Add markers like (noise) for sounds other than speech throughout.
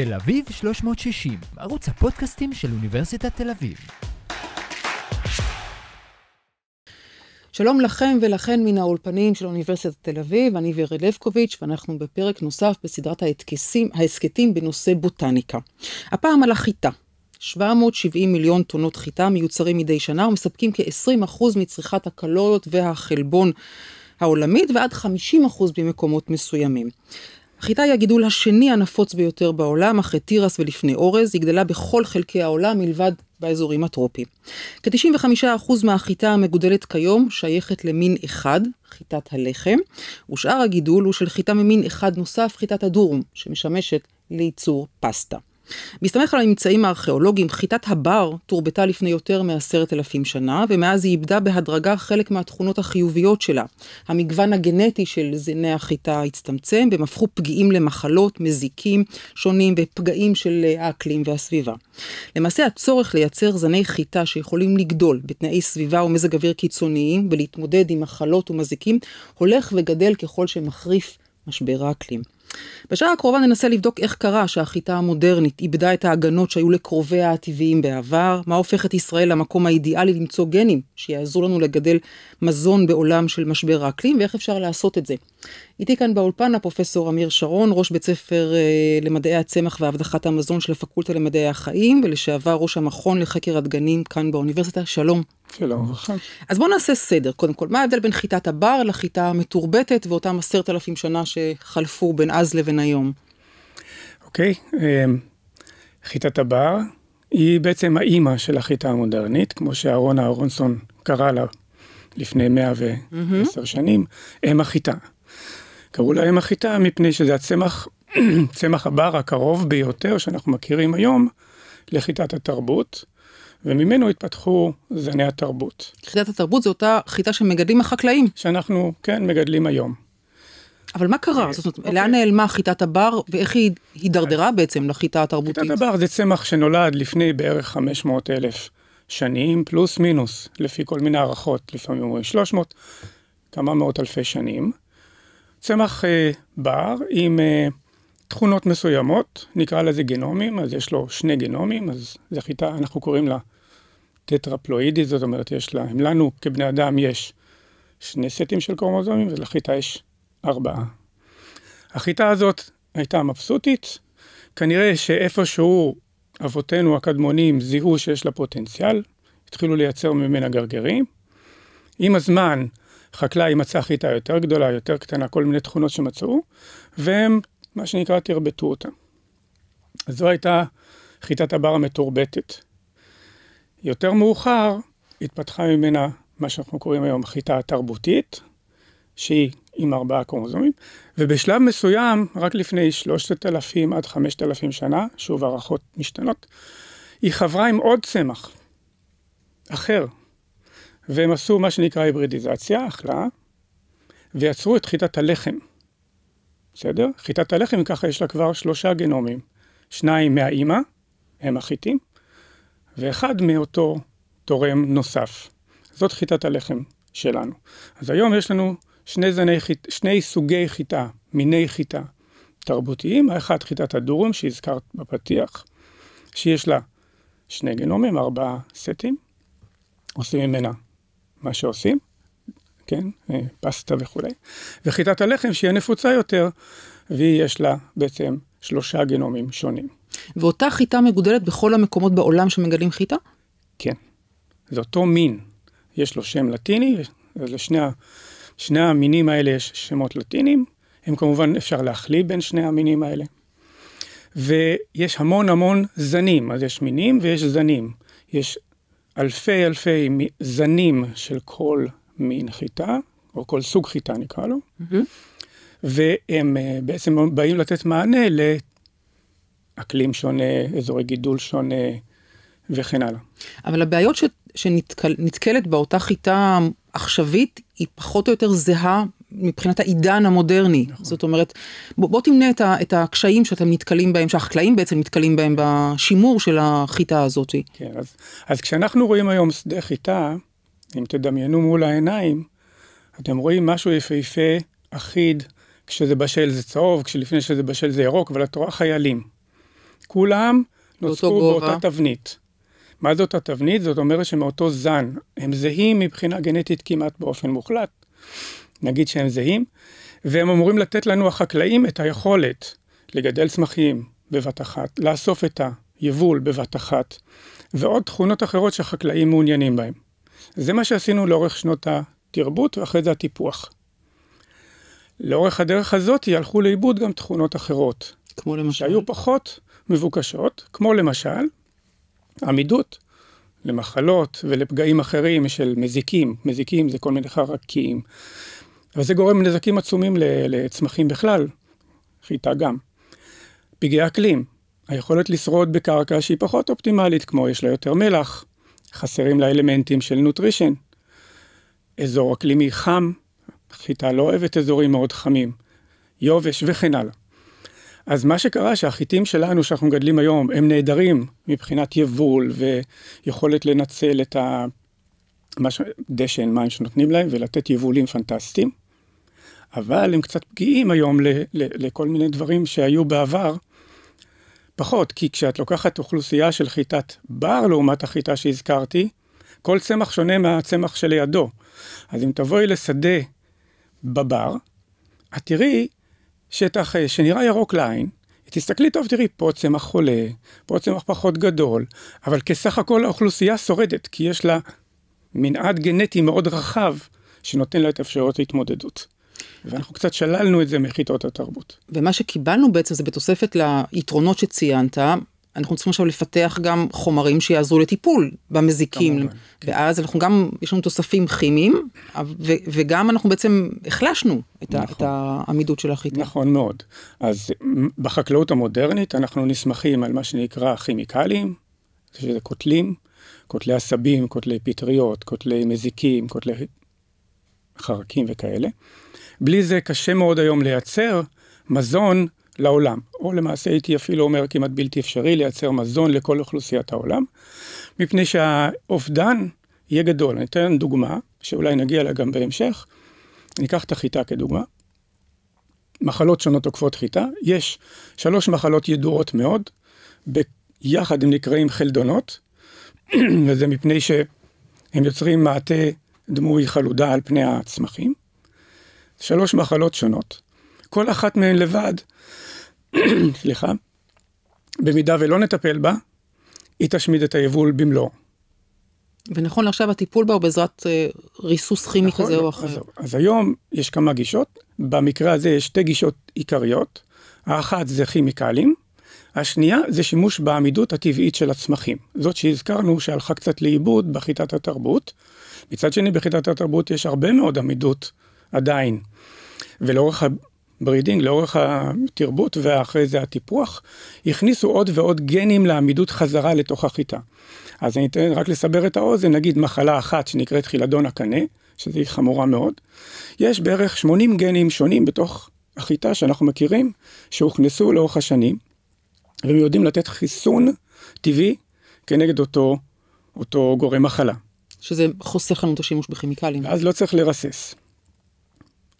תל אביב 360, ערוץ הפודקאסטים של אוניברסיטת תל אביב. שלום לכם ולכן מן האולפנים של אוניברסיטת תל אביב, אני וירי לבקוביץ', ואנחנו בפרק נוסף בסדרת ההסכתים בנושא בוטניקה. הפעם על החיטה. 770 מיליון טונות חיטה מיוצרים מדי שנה ומספקים כ-20% מצריכת הקלוריות והחלבון העולמית ועד 50% במקומות מסוימים. חיטה היא הגידול השני הנפוץ ביותר בעולם, אחרי תירס ולפני אורז, היא גדלה בכל חלקי העולם מלבד באזורים הטרופיים. כ-95% מהחיטה המגודלת כיום שייכת למין אחד, חיטת הלחם, ושאר הגידול הוא של חיטה ממין אחד נוסף, חיטת הדורום, שמשמשת לייצור פסטה. בהסתמך על הממצאים הארכיאולוגיים, חיטת הבר תורבתה לפני יותר מעשרת אלפים שנה, ומאז היא איבדה בהדרגה חלק מהתכונות החיוביות שלה. המגוון הגנטי של זני החיטה הצטמצם, והם הפכו פגיעים למחלות, מזיקים שונים ופגעים של האקלים והסביבה. למעשה הצורך לייצר זני חיטה שיכולים לגדול בתנאי סביבה ומזג אוויר קיצוניים ולהתמודד עם מחלות ומזיקים, הולך וגדל ככל שמחריף משבר האקלים. בשעה הקרובה ננסה לבדוק איך קרה שהחיטה המודרנית איבדה את ההגנות שהיו לקרוביה הטבעיים בעבר, מה הופך את ישראל למקום האידיאלי למצוא גנים שיעזרו לנו לגדל מזון בעולם של משבר האקלים, ואיך אפשר לעשות את זה. איתי כאן באולפן הפרופסור אמיר שרון, ראש בית ספר אה, למדעי הצמח והבדחת המזון של הפקולטה למדעי החיים, ולשעבר ראש המכון לחקר הדגנים כאן באוניברסיטה. שלום. שלום וברכה. נכון. אז בואו נעשה סדר, קודם כל, מה ההבדל בין חיטת הבר לחיטה המתורבתת ואותם עשרת אלפים שנה שחלפו בין אז לבין היום? אוקיי, okay, אמ, חיטת הבר היא בעצם האימא של החיטה המודרנית, כמו שאהרון אהרונסון קרא לה לפני 110 mm שנים, אם החיטה. קראו לה אם החיטה מפני שזה הצמח, (clears throat) צמח הבר הקרוב ביותר שאנחנו מכירים היום לחיטת התרבות. וממנו התפתחו זני התרבות. חיטת התרבות זו אותה חיטה שמגדלים החקלאים. שאנחנו, כן, מגדלים היום. אבל מה קרה? אה, זאת אומרת, אוקיי. לאן נעלמה חיטת הבר ואיך היא הידרדרה אה, בעצם לחיטה התרבותית? חיטת הבר זה צמח שנולד לפני בערך 500 אלף שנים, פלוס מינוס, לפי כל מיני הערכות, לפעמים אומרים 300, כמה מאות אלפי שנים. צמח אה, בר עם אה, תכונות מסוימות, נקרא לזה גנומים, אז יש לו שני גנומים, אז זו חיטה, אנחנו קוראים לה טטרפלואידית, זאת אומרת, יש לה, אם לנו כבני אדם יש שני סטים של קרומוזומים, ולחיטה יש ארבעה. החיטה הזאת הייתה מבסוטית, כנראה שאיפשהו אבותינו הקדמונים זיהו שיש לה פוטנציאל, התחילו לייצר ממנה גרגרים. עם הזמן, חקלאי מצא חיטה יותר גדולה, יותר קטנה, כל מיני תכונות שמצאו, והם, מה שנקרא, תרבטו אותה. אז זו הייתה חיטת הבר המתורבתת. יותר מאוחר התפתחה ממנה מה שאנחנו קוראים היום חיטה תרבותית, שהיא עם ארבעה קרומוזומים, ובשלב מסוים, רק לפני שלושת אלפים עד חמשת אלפים שנה, שוב הערכות משתנות, היא חברה עם עוד צמח אחר, והם עשו מה שנקרא היברידיזציה, אכלה, ויצרו את חיטת הלחם. בסדר? חיטת הלחם, ככה יש לה כבר שלושה גנומים. שניים מהאימא, הם החיטים, ואחד מאותו תורם נוסף. זאת חיטת הלחם שלנו. אז היום יש לנו שני, זני חיט, שני סוגי חיטה, מיני חיטה תרבותיים, האחד חיטת הדורום שהזכרת בפתיח, שיש לה שני גנומים, ארבעה סטים, עושים ממנה מה שעושים, כן, אה, פסטה וכולי, וחיטת הלחם שהיא הנפוצה יותר, יש לה בעצם שלושה גנומים שונים. ואותה חיטה מגודלת בכל המקומות בעולם שמגלים חיטה? כן. זה אותו מין. יש לו שם לטיני, ולשני המינים האלה יש שמות לטינים. הם כמובן אפשר להחליף בין שני המינים האלה. ויש המון המון זנים, אז יש מינים ויש זנים. יש אלפי אלפי זנים של כל מין חיטה, או כל סוג חיטה נקרא לו, mm-hmm. והם אה, בעצם באים לתת מענה אקלים שונה, אזורי גידול שונה וכן הלאה. אבל הבעיות ש, שנתקלת באותה חיטה עכשווית היא פחות או יותר זהה מבחינת העידן המודרני. נכון. זאת אומרת, בוא, בוא תמנה את, ה, את הקשיים שאתם נתקלים בהם, שהחקלאים בעצם נתקלים בהם בשימור של החיטה הזאת. כן, אז, אז כשאנחנו רואים היום שדה חיטה, אם תדמיינו מול העיניים, אתם רואים משהו יפהפה, אחיד, כשזה בשל זה צהוב, כשלפני שזה בשל זה ירוק, אבל את רואה חיילים. כולם נוצרו באותה תבנית. מה זאת התבנית? זאת אומרת שמאותו זן, הם זהים מבחינה גנטית כמעט באופן מוחלט, נגיד שהם זהים, והם אמורים לתת לנו החקלאים את היכולת לגדל צמחים בבת אחת, לאסוף את היבול בבת אחת, ועוד תכונות אחרות שהחקלאים מעוניינים בהם. זה מה שעשינו לאורך שנות התרבות ואחרי זה הטיפוח. לאורך הדרך הזאת הלכו לאיבוד גם תכונות אחרות. כמו למשל? שהיו פחות מבוקשות, כמו למשל עמידות למחלות ולפגעים אחרים של מזיקים, מזיקים זה כל מיני חרקים, וזה גורם נזקים עצומים לצמחים בכלל, חיטה גם. פגעי אקלים, היכולת לשרוד בקרקע שהיא פחות אופטימלית, כמו יש לה יותר מלח, חסרים לה אלמנטים של נוטרישן. אזור אקלימי חם, חיטה לא אוהבת אזורים מאוד חמים, יובש וכן הלאה. אז מה שקרה שהחיטים שלנו שאנחנו מגדלים היום הם נהדרים מבחינת יבול ויכולת לנצל את הדשן, מים שנותנים להם ולתת יבולים פנטסטיים, אבל הם קצת פגיעים היום ל, ל, לכל מיני דברים שהיו בעבר פחות, כי כשאת לוקחת אוכלוסייה של חיטת בר לעומת החיטה שהזכרתי, כל צמח שונה מהצמח שלידו. אז אם תבואי לשדה בבר, את תראי שטח אה, שנראה ירוק לעין, תסתכלי טוב, תראי, פה צמח חולה, פה צמח פחות גדול, אבל כסך הכל האוכלוסייה שורדת, כי יש לה מנעד גנטי מאוד רחב, שנותן לה את אפשרויות ההתמודדות. ואנחנו קצת שללנו את זה מחיטות התרבות. ומה שקיבלנו בעצם זה בתוספת ליתרונות שציינת, אנחנו צריכים עכשיו לפתח גם חומרים שיעזרו לטיפול במזיקים, כמובן, כן. ואז אנחנו גם, יש לנו תוספים כימיים, ו, וגם אנחנו בעצם החלשנו את, נכון. ה, את נכון. העמידות של החיטה. נכון מאוד. אז בחקלאות המודרנית אנחנו נסמכים על מה שנקרא כימיקלים, שזה קוטלים, קוטלי עשבים, קוטלי פטריות, קוטלי מזיקים, קוטלי חרקים וכאלה. בלי זה קשה מאוד היום לייצר מזון לעולם, או למעשה הייתי אפילו אומר כמעט בלתי אפשרי לייצר מזון לכל אוכלוסיית העולם, מפני שהאובדן יהיה גדול. אני אתן דוגמה, שאולי נגיע אליה גם בהמשך. אני אקח את החיטה כדוגמה. מחלות שונות עוקפות חיטה, יש שלוש מחלות ידועות מאוד, ביחד הם נקראים חלדונות, (clears throat) וזה מפני שהם יוצרים מעטה דמוי חלודה על פני הצמחים. שלוש מחלות שונות, כל אחת מהן לבד (clears throat) סליחה, במידה ולא נטפל בה, היא תשמיד את היבול במלואו. ונכון לעכשיו הטיפול בה הוא בעזרת אה, ריסוס כימי נכון, כזה או אחר. אז, אז היום יש כמה גישות, במקרה הזה יש שתי גישות עיקריות, האחת זה כימיקלים, השנייה זה שימוש בעמידות הטבעית של הצמחים. זאת שהזכרנו שהלכה קצת לאיבוד בחיטת התרבות. מצד שני, בחיטת התרבות יש הרבה מאוד עמידות עדיין. ולאורך ברידינג, לאורך התרבות ואחרי זה הטיפוח, הכניסו עוד ועוד גנים לעמידות חזרה לתוך החיטה. אז אני אתן רק לסבר את האוזן, נגיד מחלה אחת שנקראת חילדון הקנה, שזה חמורה מאוד. יש בערך 80 גנים שונים בתוך החיטה שאנחנו מכירים, שהוכנסו לאורך השנים, והם יודעים לתת חיסון טבעי כנגד אותו, אותו גורם מחלה. שזה חוסך לנו את השימוש בכימיקלים. אז לא צריך לרסס.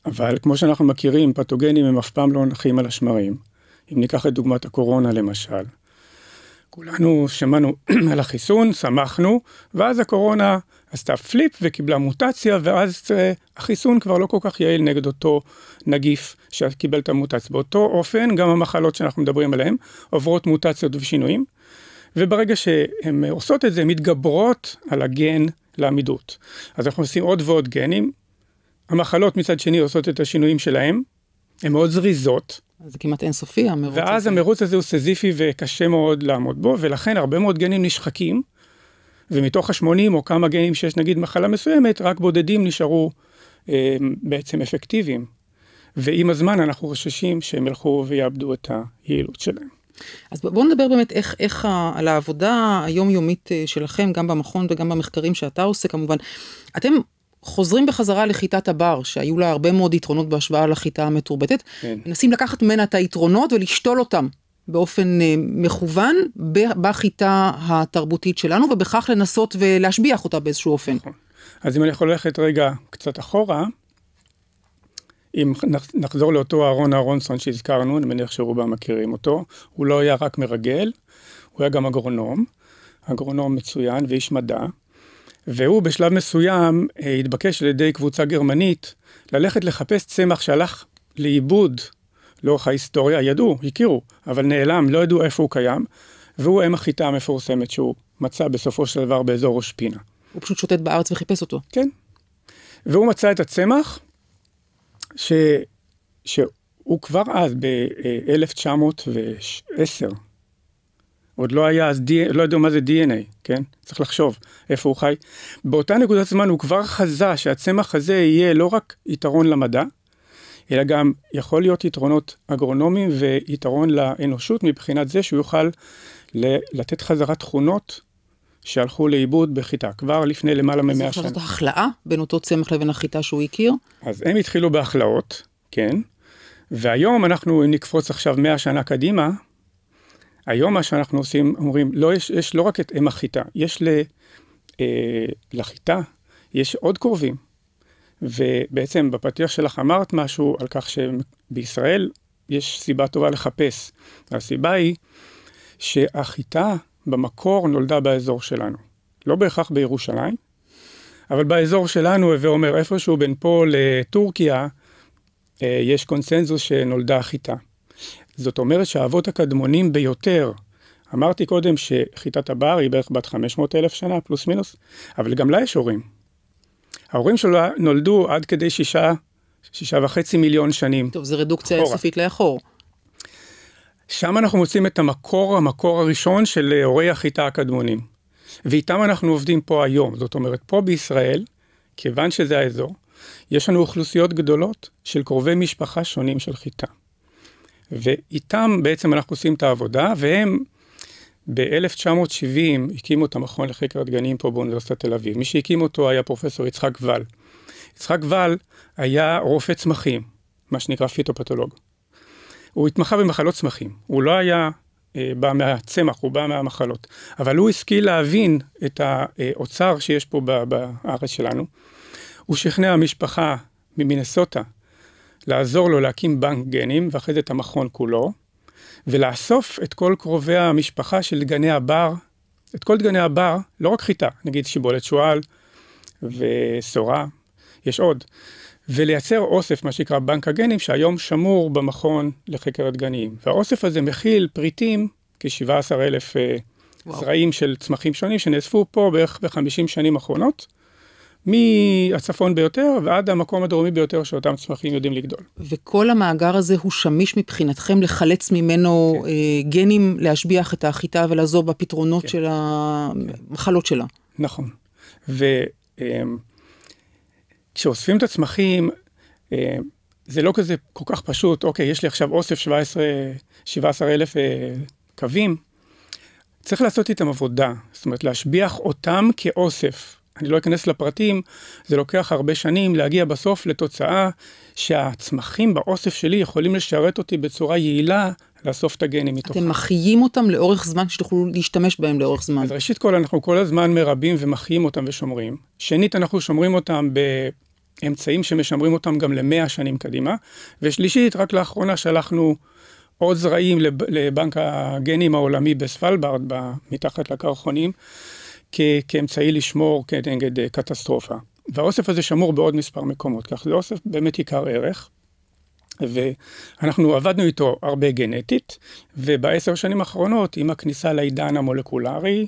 אבל כמו שאנחנו מכירים, פתוגנים הם אף פעם לא נחים על השמרים. אם ניקח את דוגמת הקורונה למשל. כולנו שמענו (clears throat) על החיסון, שמחנו, ואז הקורונה עשתה פליפ וקיבלה מוטציה, ואז אה, החיסון כבר לא כל כך יעיל נגד אותו נגיף שקיבל את המוטציה. באותו אופן, גם המחלות שאנחנו מדברים עליהן עוברות מוטציות ושינויים, וברגע שהן עושות את זה, הן מתגברות על הגן לעמידות. אז אנחנו עושים עוד ועוד גנים, המחלות מצד שני עושות את השינויים שלהם, הן מאוד זריזות. זה כמעט אינסופי המרוץ ואז הזה. ואז המרוץ הזה הוא סזיפי וקשה מאוד לעמוד בו, ולכן הרבה מאוד גנים נשחקים, ומתוך ה-80 או כמה גנים שיש נגיד מחלה מסוימת, רק בודדים נשארו אה, בעצם אפקטיביים. ועם הזמן אנחנו חוששים שהם ילכו ויאבדו את היעילות שלהם. אז בואו נדבר באמת איך, איך ה, על העבודה היומיומית אה, שלכם, גם במכון וגם במחקרים שאתה עושה כמובן. אתם חוזרים בחזרה לחיטת הבר, שהיו לה הרבה מאוד יתרונות בהשוואה לחיטה המתורבתת, כן. מנסים כן. לקחת ממנה את היתרונות ולשתול אותם באופן אה, מכוון בחיטה התרבותית שלנו, ובכך לנסות ולהשביח אותה באיזשהו אופן. נכון. אז אם אני יכול ללכת רגע קצת אחורה, אם נחזור לאותו אהרון אהרונסון שהזכרנו, אני מניח שרובם מכירים אותו, הוא לא היה רק מרגל, הוא היה גם אגרונום, אגרונום מצוין ואיש מדע. והוא בשלב מסוים אה, התבקש על ידי קבוצה גרמנית ללכת לחפש צמח שהלך לאיבוד לאורך ההיסטוריה, ידעו, הכירו, אבל נעלם, לא ידעו איפה הוא קיים, והוא אם החיטה המפורסמת שהוא מצא בסופו של דבר באזור ראש פינה. הוא פשוט שוטט בארץ וחיפש אותו. כן. והוא מצא את הצמח, ש... שהוא כבר אז, ב-1910, אה, עוד לא היה אז, די, לא ידעו מה זה DNA, כן? צריך לחשוב איפה הוא חי. באותה נקודת זמן הוא כבר חזה שהצמח הזה יהיה לא רק יתרון למדע, אלא גם יכול להיות יתרונות אגרונומיים ויתרון לאנושות מבחינת זה שהוא יוכל לתת חזרה תכונות שהלכו לאיבוד בחיטה, כבר לפני למעלה ממאה 100 שנה. אז זאת החלאה בין אותו צמח לבין החיטה שהוא הכיר? אז הם התחילו בהחלאות, כן, והיום אנחנו, אם נקפוץ עכשיו 100 שנה קדימה, היום מה שאנחנו עושים, אומרים, לא, יש, יש לא רק את אם החיטה, יש ל, אה, לחיטה, יש עוד קרובים. ובעצם בפתיח שלך אמרת משהו על כך שבישראל יש סיבה טובה לחפש. והסיבה היא שהחיטה במקור נולדה באזור שלנו. לא בהכרח בירושלים, אבל באזור שלנו, הווה אומר, איפשהו בין פה לטורקיה, אה, יש קונסנזוס שנולדה חיטה. זאת אומרת שהאבות הקדמונים ביותר, אמרתי קודם שחיטת הבר היא בערך בת 500 אלף שנה, פלוס מינוס, אבל גם לה יש הורים. ההורים שלה נולדו עד כדי שישה, שישה וחצי מיליון שנים. טוב, זו רדוקציה אינסופית לאחור. שם אנחנו מוצאים את המקור, המקור הראשון של הורי החיטה הקדמונים. ואיתם אנחנו עובדים פה היום. זאת אומרת, פה בישראל, כיוון שזה האזור, יש לנו אוכלוסיות גדולות של קרובי משפחה שונים של חיטה. ואיתם בעצם אנחנו עושים את העבודה, והם ב-1970 הקימו את המכון לחקר הדגנים פה באוניברסיטת תל אביב. מי שהקים אותו היה פרופסור יצחק ואל. יצחק ואל היה רופא צמחים, מה שנקרא פיטופתולוג. הוא התמחה במחלות צמחים, הוא לא היה אה, בא מהצמח, הוא בא מהמחלות. אבל הוא השכיל להבין את האוצר שיש פה בארץ שלנו. הוא שכנע משפחה ממינסוטה לעזור לו להקים בנק גנים, ואחרי זה את המכון כולו, ולאסוף את כל קרובי המשפחה של דגני הבר, את כל דגני הבר, לא רק חיטה, נגיד שיבולת שועל ושורה, יש עוד, ולייצר אוסף, מה שנקרא בנק הגנים, שהיום שמור במכון לחקר הדגניים. והאוסף הזה מכיל פריטים, כ-17 אלף אה, זרעים של צמחים שונים שנאספו פה בערך ב-50 שנים אחרונות. מהצפון ביותר ועד המקום הדרומי ביותר שאותם צמחים יודעים לגדול. וכל המאגר הזה הוא שמיש מבחינתכם לחלץ ממנו כן. אה, גנים להשביח את החיטה ולעזור בפתרונות כן. של המחלות שלה. נכון. וכשאוספים אמ, את הצמחים, אה, זה לא כזה כל כך פשוט, אוקיי, יש לי עכשיו אוסף 17, אלף אה, קווים, צריך לעשות איתם עבודה, זאת אומרת להשביח אותם כאוסף. אני לא אכנס לפרטים, זה לוקח הרבה שנים להגיע בסוף לתוצאה שהצמחים באוסף שלי יכולים לשרת אותי בצורה יעילה לאסוף את הגנים מתוכם. אתם מחיים אותם לאורך זמן, שתוכלו להשתמש בהם לאורך זמן. אז ראשית כל, אנחנו כל הזמן מרבים ומחיים אותם ושומרים. שנית, אנחנו שומרים אותם ב... אמצעים שמשמרים אותם גם למאה שנים קדימה. ושלישית, רק לאחרונה שלחנו עוד זרעים לבנק הגנים העולמי בספלברד, מתחת לקרחונים, כ- כאמצעי לשמור כנגד אה, קטסטרופה. והאוסף הזה שמור בעוד מספר מקומות, כך זה אוסף באמת עיקר ערך. ואנחנו עבדנו איתו הרבה גנטית, ובעשר שנים האחרונות, עם הכניסה לעידן המולקולרי,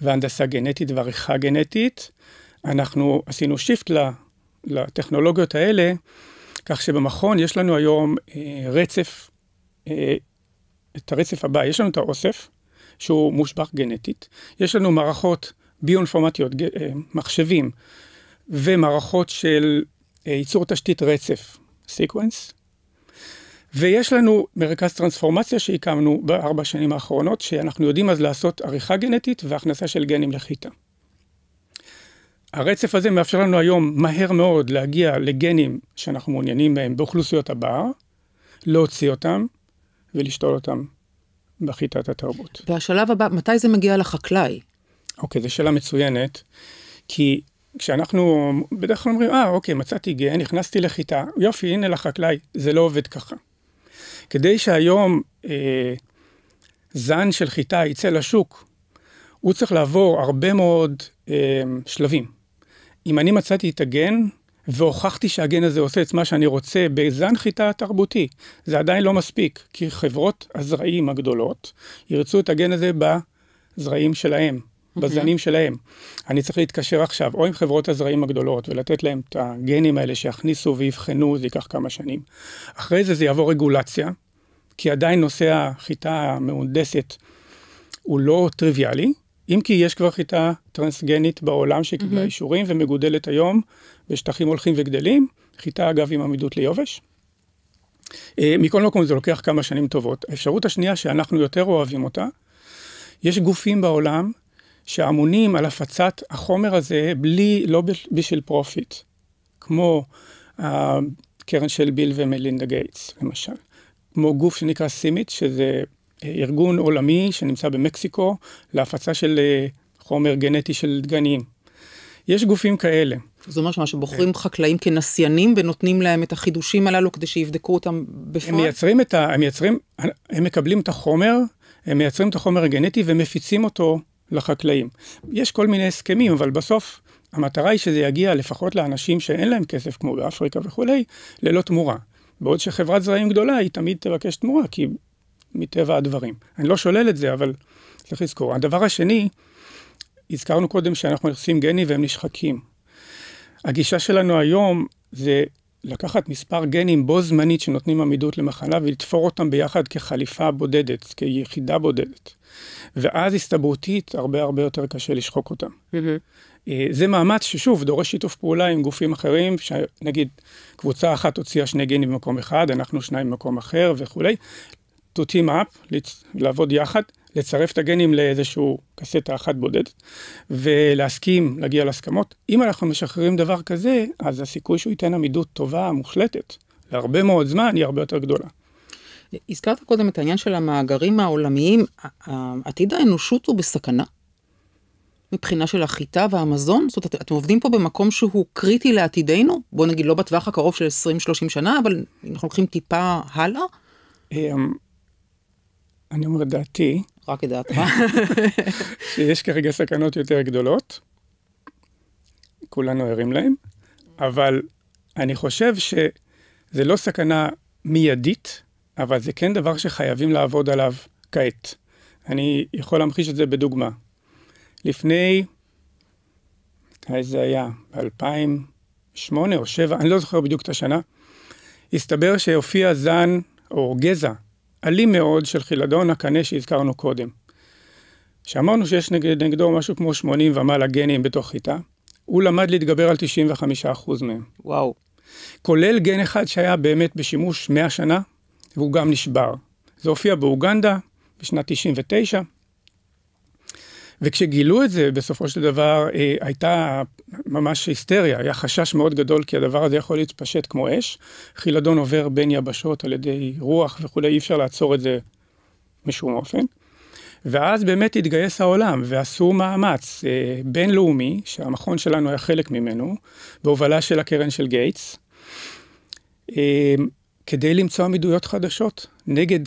והנדסה גנטית ועריכה גנטית, אנחנו עשינו שיפט לטכנולוגיות האלה, כך שבמכון יש לנו היום אה, רצף, אה, את הרצף הבא, יש לנו את האוסף, שהוא מושבח גנטית. יש לנו מערכות ביואינפורמטיות, אה, מחשבים, ומערכות של אה, ייצור תשתית רצף, סיקוונס. ויש לנו מרכז טרנספורמציה שהקמנו בארבע שנים האחרונות, שאנחנו יודעים אז לעשות עריכה גנטית והכנסה של גנים לחיטה. הרצף הזה מאפשר לנו היום מהר מאוד להגיע לגנים שאנחנו מעוניינים בהם באוכלוסיות הבאה, להוציא אותם ולשתול אותם בחיטת התרבות. והשלב הבא, מתי זה מגיע לחקלאי? אוקיי, זו שאלה מצוינת, כי כשאנחנו בדרך כלל אומרים, אה, אוקיי, מצאתי גן, נכנסתי לחיטה, יופי, הנה לחקלאי, זה לא עובד ככה. כדי שהיום אה, זן של חיטה יצא לשוק, הוא צריך לעבור הרבה מאוד אה, שלבים. אם אני מצאתי את הגן, והוכחתי שהגן הזה עושה את מה שאני רוצה בזן חיטה התרבותי. זה עדיין לא מספיק, כי חברות הזרעים הגדולות ירצו את הגן הזה בזרעים שלהם, אוקיי. בזנים שלהם. אני צריך להתקשר עכשיו או עם חברות הזרעים הגדולות ולתת להם את הגנים האלה שיכניסו ויבחנו, זה ייקח כמה שנים. אחרי זה זה יעבור רגולציה, כי עדיין נושא החיטה המהונדסת הוא לא טריוויאלי, אם כי יש כבר חיטה טרנסגנית בעולם שקיבלה mm-hmm. אישורים ומגודלת היום בשטחים הולכים וגדלים, חיטה אגב עם עמידות ליובש. אה, מכל מקום זה לוקח כמה שנים טובות. האפשרות השנייה שאנחנו יותר אוהבים אותה, יש גופים בעולם שאמונים על הפצת החומר הזה בלי, לא בשביל פרופיט, כמו הקרן של ביל ומלינדה גייטס למשל, כמו גוף שנקרא סימית, שזה ארגון עולמי שנמצא במקסיקו להפצה של אה, חומר גנטי של דגנים. יש גופים כאלה. זה אומר שמה שבוחרים חקלאים כנסיינים ונותנים להם את החידושים הללו כדי שיבדקו אותם בפועל? הם מייצרים את ה... הם מייצרים... הם מקבלים את החומר, הם מייצרים את החומר הגנטי ומפיצים אותו לחקלאים. יש כל מיני הסכמים, אבל בסוף המטרה היא שזה יגיע לפחות לאנשים שאין להם כסף, כמו באפריקה וכולי, ללא תמורה. בעוד שחברת זרעים גדולה היא תמיד תבקש תמורה, כי מטבע הדברים. אני לא שולל את זה, אבל צריך לזכור. הדבר השני, הזכרנו קודם שאנחנו נכסים גני והם נשחקים. הגישה שלנו היום זה לקחת מספר גנים בו זמנית שנותנים עמידות למחלה ולתפור אותם ביחד כחליפה בודדת, כיחידה בודדת. ואז הסתברותית הרבה הרבה יותר קשה לשחוק אותם. אה, זה מאמץ ששוב דורש שיתוף פעולה עם גופים אחרים, שנגיד קבוצה אחת הוציאה שני גנים במקום אחד, אנחנו שניים במקום אחר וכולי. to team up, לעבוד יחד, לצרף את הגנים לאיזשהו קסטה אחת בודדת, ולהסכים, להגיע להסכמות. אם אנחנו משחררים דבר כזה, אז הסיכוי שהוא ייתן עמידות טובה, מוחלטת, להרבה מאוד זמן, היא הרבה יותר גדולה. הזכרת קודם את העניין של המאגרים העולמיים, עתיד האנושות הוא בסכנה? מבחינה של החיטה והמזון? זאת אומרת, אתם עובדים פה במקום שהוא קריטי לעתידנו? בוא נגיד לא בטווח הקרוב של 20-30 שנה, אבל אנחנו הולכים טיפה הלאה? אמ, אני אומר את דעתי. רק את דעתך. (laughs) שיש כרגע סכנות יותר גדולות, כולנו ערים להן, אבל אני חושב שזה לא סכנה מיידית, אבל זה כן דבר שחייבים לעבוד עליו כעת. אני יכול להמחיש את זה בדוגמה. לפני, מתי זה היה? ב-2008 או 2007, אני לא זוכר בדיוק את השנה, הסתבר שהופיע זן או גזע אלים מאוד של חילדון הקנה שהזכרנו קודם. שאמרנו שיש נגד, נגדו משהו כמו 80 ומעלה גנים בתוך חיטה, הוא למד להתגבר על 95% מהם. וואו. כולל גן אחד שהיה באמת בשימוש 100 שנה, והוא גם נשבר. זה הופיע באוגנדה בשנת 99, וכשגילו את זה, בסופו של דבר אה, הייתה ממש היסטריה, היה חשש מאוד גדול כי הדבר הזה יכול להתפשט כמו אש. חילדון עובר בין יבשות על ידי רוח וכולי, אי אפשר לעצור את זה משום אופן. ואז באמת התגייס העולם ועשו מאמץ אה, בינלאומי, שהמכון שלנו היה חלק ממנו, בהובלה של הקרן של גייטס, אה, כדי למצוא עמידויות חדשות נגד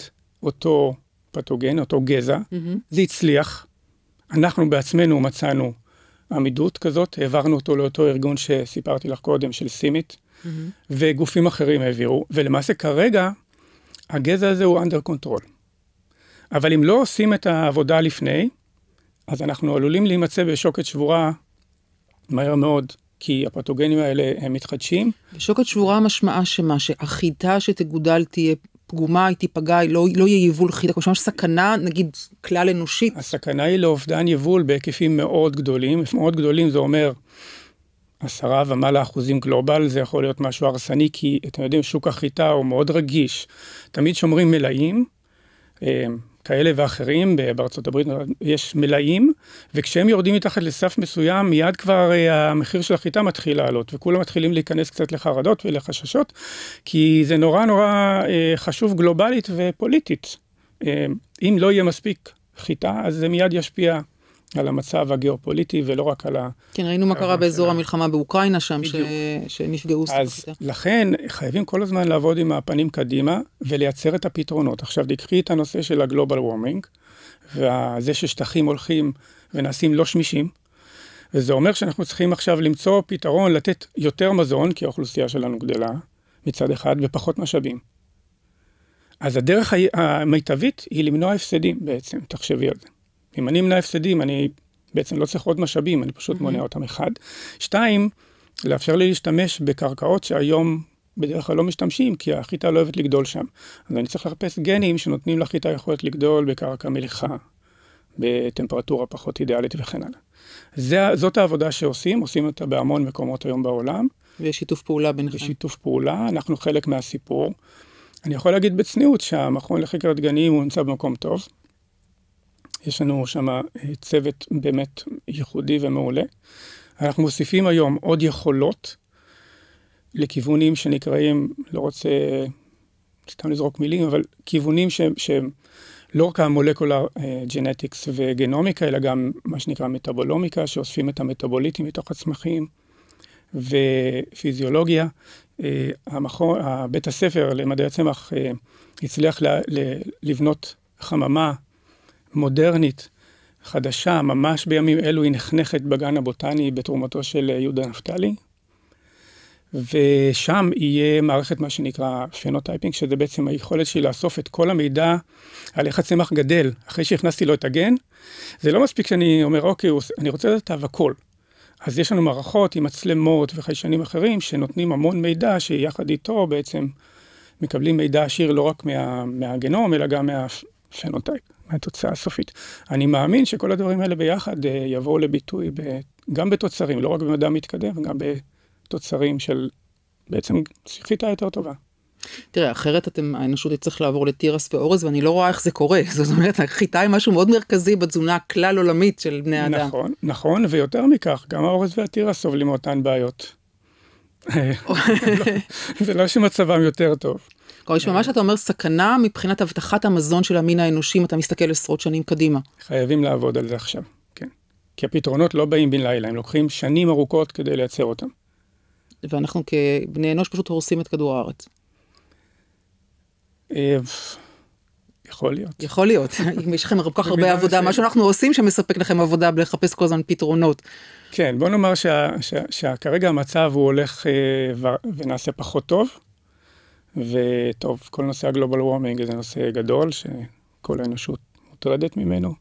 אותו פתוגן, אותו גזע. Mm-hmm. זה הצליח, אנחנו בעצמנו מצאנו עמידות כזאת, העברנו אותו לאותו ארגון שסיפרתי לך קודם, של סימית, mm-hmm. וגופים אחרים העבירו, ולמעשה כרגע הגזע הזה הוא under control. אבל אם לא עושים את העבודה לפני, אז אנחנו עלולים להימצא בשוקת שבורה מהר מאוד, כי הפתוגנים האלה הם מתחדשים. בשוקת שבורה משמעה שמה? שהחיטה שתגודל תהיה פגומה, היא תיפגע, היא לא, לא יהיה יבול חידה, כמו כלומר סכנה, נגיד, כלל אנושית. הסכנה היא לאובדן יבול בהיקפים מאוד גדולים. מאוד גדולים זה אומר עשרה ומעלה אחוזים גלובל, זה יכול להיות משהו הרסני, כי אתם יודעים, שוק החיטה הוא מאוד רגיש. תמיד שומרים מלאים. אה, כאלה ואחרים, בארצות הברית יש מלאים, וכשהם יורדים מתחת לסף מסוים, מיד כבר אה, המחיר של החיטה מתחיל לעלות, וכולם מתחילים להיכנס קצת לחרדות ולחששות, כי זה נורא נורא אה, חשוב גלובלית ופוליטית. אה, אם לא יהיה מספיק חיטה, אז זה מיד ישפיע על המצב הגיאופוליטי ולא רק על ה... כן, ראינו מה קרה באזור שלה. המלחמה באוקראינה שם, ש... שנפגעו אז ספר. לכן חייבים כל הזמן לעבוד עם הפנים קדימה ולייצר את הפתרונות. עכשיו, תקחי את הנושא של הגלובל וורמינג, וזה ששטחים הולכים ונעשים לא שמישים, וזה אומר שאנחנו צריכים עכשיו למצוא פתרון לתת יותר מזון, כי האוכלוסייה שלנו גדלה מצד אחד, ופחות משאבים. אז הדרך המיטבית היא למנוע הפסדים בעצם, תחשבי על זה. אם אני אמנע הפסדים, אני בעצם לא צריך עוד משאבים, אני פשוט mm-hmm. מונע אותם, אחד. שתיים, לאפשר לי להשתמש בקרקעות שהיום בדרך כלל לא משתמשים, כי החיטה לא אוהבת לגדול שם. אז אני צריך לחפש גנים שנותנים לחיטה יכולת לגדול בקרקע מליחה, בטמפרטורה פחות אידיאלית וכן הלאה. זה, זאת העבודה שעושים, עושים אותה בהמון מקומות היום בעולם. ויש שיתוף פעולה ביניכם. יש שיתוף פעולה, אנחנו חלק מהסיפור. אני יכול להגיד בצניעות שהמכון לחקר הדגנים הוא נמצא במקום טוב. יש לנו שם אה, צוות באמת ייחודי ומעולה. אנחנו מוסיפים היום עוד יכולות לכיוונים שנקראים, לא רוצה סתם לזרוק מילים, אבל כיוונים שהם, שהם לא רק המולקולה אה, ג'נטיקס וגנומיקה, אלא גם מה שנקרא מטאבולומיקה, שאוספים את המטאבוליטים מתוך הצמחים, ופיזיולוגיה. אה, המכון, בית הספר למדעי הצמח הצליח לבנות חממה מודרנית, חדשה, ממש בימים אלו היא נחנכת בגן הבוטני בתרומתו של אה, יהודה נפתלי. ושם יהיה מערכת מה שנקרא פנוטייפינג, שזה בעצם היכולת שלי לאסוף את כל המידע על איך הצמח גדל. אחרי שהכנסתי לו את הגן, זה לא מספיק שאני אומר, אוקיי, אני רוצה לדעת עליו הכל. אז יש לנו מערכות עם מצלמות וחיישנים אחרים שנותנים המון מידע שיחד איתו בעצם מקבלים מידע עשיר לא רק מה, מהגנום, אלא גם מהפנוטייפ. מהתוצאה הסופית. אני מאמין שכל הדברים האלה ביחד אה, יבואו לביטוי ב, גם בתוצרים, לא רק במדע מתקדם, גם בתוצרים של בעצם חיטה יותר טובה. תראה, אחרת אתם, האנושות תצטרך לעבור לתירס ואורז, ואני לא רואה איך זה קורה. (laughs) זאת אומרת, החיטה היא משהו מאוד מרכזי בתזונה הכלל עולמית של בני אדם. נכון, נכון, ויותר מכך, גם האורז והתירס סובלים מאותן בעיות. (laughs) אה, לא, זה לא שמצבם יותר טוב. כלומר, יש ממש, אה. אתה אומר, סכנה מבחינת הבטחת המזון של המין האנושי, אם אתה מסתכל עשרות שנים קדימה. חייבים לעבוד על זה עכשיו, כן. כי הפתרונות לא באים בן לילה, הם לוקחים שנים ארוכות כדי לייצר אותם. ואנחנו כבני אנוש פשוט הורסים את כדור הארץ. אה, יכול להיות. יכול להיות. (laughs) אם יש לכם כל כך הרבה עבודה, מה שאנחנו עושים שמספק לכם עבודה בלחפש כל הזמן פתרונות. כן, בוא נאמר שכרגע המצב הוא הולך אה, ונעשה פחות טוב. וטוב, כל נושא הגלובל וורמינג זה נושא גדול שכל האנושות מוטרדת ממנו.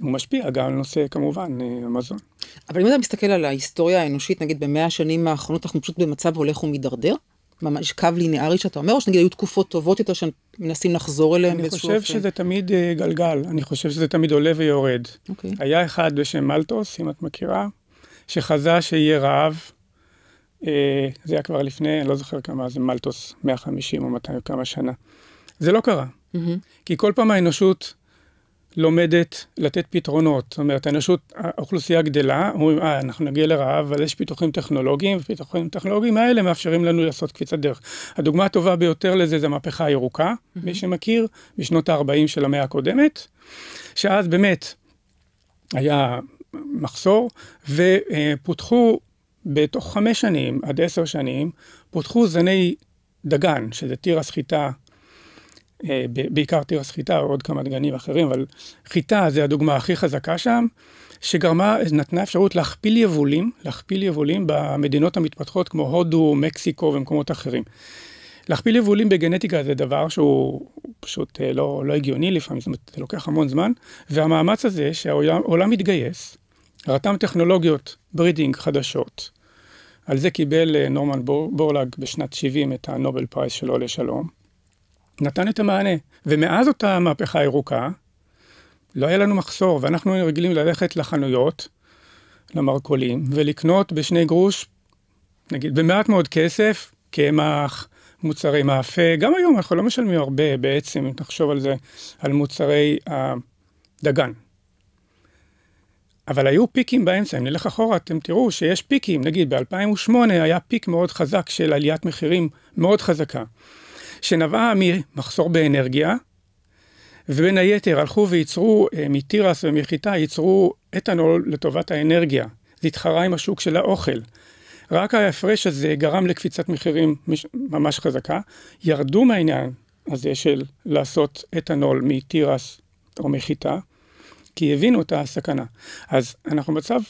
הוא משפיע גם על נושא כמובן המזון. אבל אם אתה מסתכל על ההיסטוריה האנושית, נגיד במאה השנים האחרונות, אנחנו פשוט במצב הולך ומידרדר? ממש קו לינארי שאתה אומר, או שנגיד היו תקופות טובות יותר שמנסים לחזור אליהן באיזשהו אופן? אני חושב שזה תמיד uh, גלגל, אני חושב שזה תמיד עולה ויורד. Okay. אוקיי. היה אחד בשם מלטוס, אם את מכירה, שחזה שיהיה רעב אה, זה היה כבר לפני, אני לא זוכר כמה, זה מלטוס, 150 או 200 כמה שנה. זה לא קרה. Mm-hmm. כי כל פעם האנושות לומדת לתת פתרונות. זאת אומרת, האנושות, האוכלוסייה גדלה, אומרים, אה, אנחנו נגיע לרעב, אבל יש פיתוחים טכנולוגיים, ופיתוחים טכנולוגיים האלה מאפשרים לנו לעשות קפיצת דרך. הדוגמה הטובה ביותר לזה זה המהפכה הירוקה, mm-hmm. מי שמכיר, משנות ה-40 של המאה הקודמת, שאז באמת היה מחסור, ופותחו בתוך חמש שנים עד עשר שנים פותחו זני דגן, שזה טיר הסחיטה, אה, בעיקר טיר הסחיטה עוד כמה דגנים אחרים, אבל חיטה זה הדוגמה הכי חזקה שם, שגרמה, נתנה אפשרות להכפיל יבולים, להכפיל יבולים במדינות המתפתחות כמו הודו, מקסיקו ומקומות אחרים. להכפיל יבולים בגנטיקה זה דבר שהוא פשוט אה, לא, לא הגיוני לפעמים, זאת אומרת, זה לוקח המון זמן, והמאמץ הזה שהעולם מתגייס, רתם טכנולוגיות ברידינג חדשות. על זה קיבל אה, נורמן בורלג בשנת 70' את הנובל פרייס שלו לשלום. נתן את המענה, ומאז אותה מהפכה ירוקה, לא היה לנו מחסור, ואנחנו היינו רגילים ללכת לחנויות, למרכולים, ולקנות בשני גרוש, נגיד, במעט מאוד כסף, קמח, מוצרי מאפה, גם היום אנחנו לא משלמים הרבה בעצם, אם תחשוב על זה, על מוצרי הדגן, אבל היו פיקים באמצע, אם נלך אחורה, אתם תראו שיש פיקים, נגיד ב-2008 היה פיק מאוד חזק של עליית מחירים מאוד חזקה, שנבעה ממחסור באנרגיה, ובין היתר הלכו וייצרו אה, מתירס ומחיטה, ייצרו אתנול לטובת האנרגיה. זה התחרה עם השוק של האוכל. רק ההפרש הזה גרם לקפיצת מחירים ממש חזקה. ירדו מהעניין הזה של לעשות אתנול מתירס או מחיטה, כי הבינו את הסכנה. אז אנחנו במצב,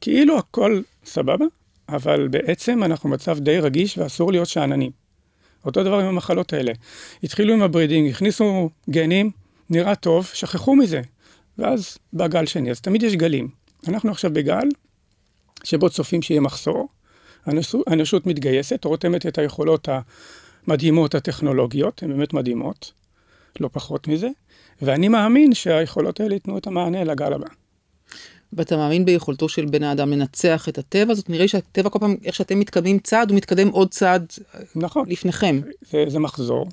כאילו הכל סבבה, אבל בעצם אנחנו במצב די רגיש ואסור להיות שאננים. אותו דבר עם המחלות האלה. התחילו עם הברידינג, הכניסו גנים, נראה טוב, שכחו מזה. ואז בא גל שני, אז תמיד יש גלים. אנחנו עכשיו בגל שבו צופים שיהיה מחסור, האנושות מתגייסת, רותמת את היכולות המדהימות הטכנולוגיות, הן באמת מדהימות, לא פחות מזה, ואני מאמין שהיכולות האלה ייתנו את המענה לגל הבא. ואתה מאמין ביכולתו של בן האדם לנצח את הטבע, זאת נראה שהטבע כל פעם, איך שאתם מתקדמים צעד, הוא מתקדם עוד צעד נכון. לפניכם. זה, זה מחזור.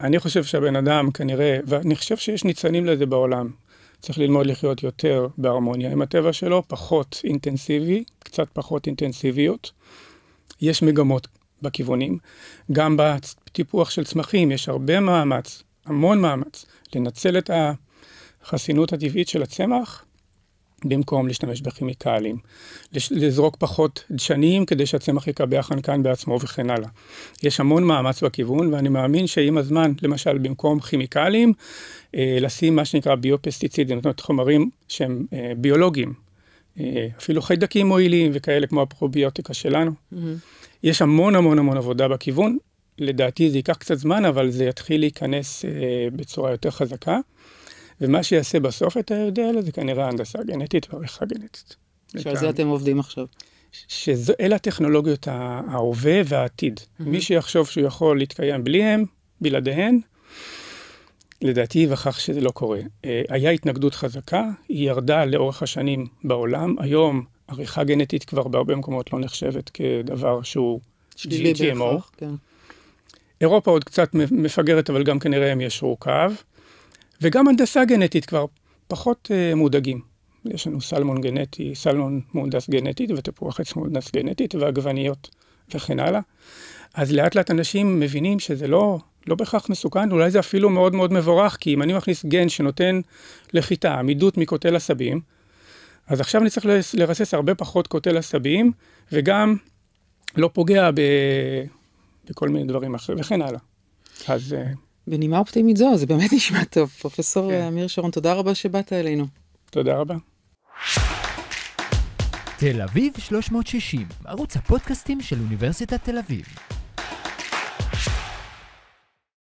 אני חושב שהבן אדם כנראה, ואני חושב שיש ניצנים לזה בעולם. צריך ללמוד לחיות יותר בהרמוניה עם הטבע שלו, פחות אינטנסיבי, קצת פחות אינטנסיביות. יש מגמות בכיוונים. גם בטיפוח של צמחים יש הרבה מאמץ המון מאמץ לנצל את החסינות הטבעית של הצמח במקום להשתמש בכימיקלים, לזרוק פחות דשנים כדי שהצמח יקבע חנקן בעצמו וכן הלאה. יש המון מאמץ בכיוון ואני מאמין שעם הזמן, למשל במקום כימיקלים, אה, לשים מה שנקרא ביופסטיצידים, זאת אומרת חומרים שהם אה, ביולוגיים, אה, אפילו חיידקים מועילים וכאלה כמו הפרוביוטיקה שלנו. Mm-hmm. יש המון המון המון עבודה בכיוון, לדעתי זה ייקח קצת זמן, אבל זה יתחיל להיכנס אה, בצורה יותר חזקה. ומה שיעשה בסוף את ההבדל זה כנראה הנדסה גנטית ועריכה גנטית. שעל זה אתם עובדים עכשיו. שאלה הטכנולוגיות ההווה והעתיד. Mm-hmm. מי שיחשוב שהוא יכול להתקיים בליהם, בלעדיהן, לדעתי ייווכח שזה לא קורה. אה, היה התנגדות חזקה, היא ירדה לאורך השנים בעולם. היום עריכה גנטית כבר בהרבה מקומות לא נחשבת כדבר שהוא שלילי בהכרח, כן. אירופה עוד קצת מפגרת, אבל גם כנראה הם ישרו קו. וגם הנדסה גנטית כבר פחות אה, מודאגים. יש לנו סלמון גנטי, סלמון מהונדס גנטית ותפוח עץ מהונדס גנטית ועגבניות וכן הלאה. אז לאט לאט אנשים מבינים שזה לא, לא בהכרח מסוכן, אולי זה אפילו מאוד מאוד מבורך, כי אם אני מכניס גן שנותן לחיטה עמידות מקוטל עשבים, אז עכשיו אני צריך לרסס הרבה פחות קוטל עשבים, וגם לא פוגע ב... בכל מיני דברים אחרים, וכן הלאה. אז... אה, בנימה אופטימית זו, זה באמת (laughs) נשמע טוב. פרופסור כן. אמיר שרון, תודה רבה שבאת אלינו. תודה רבה. תל אביב 360, ערוץ הפודקאסטים של אוניברסיטת תל אביב.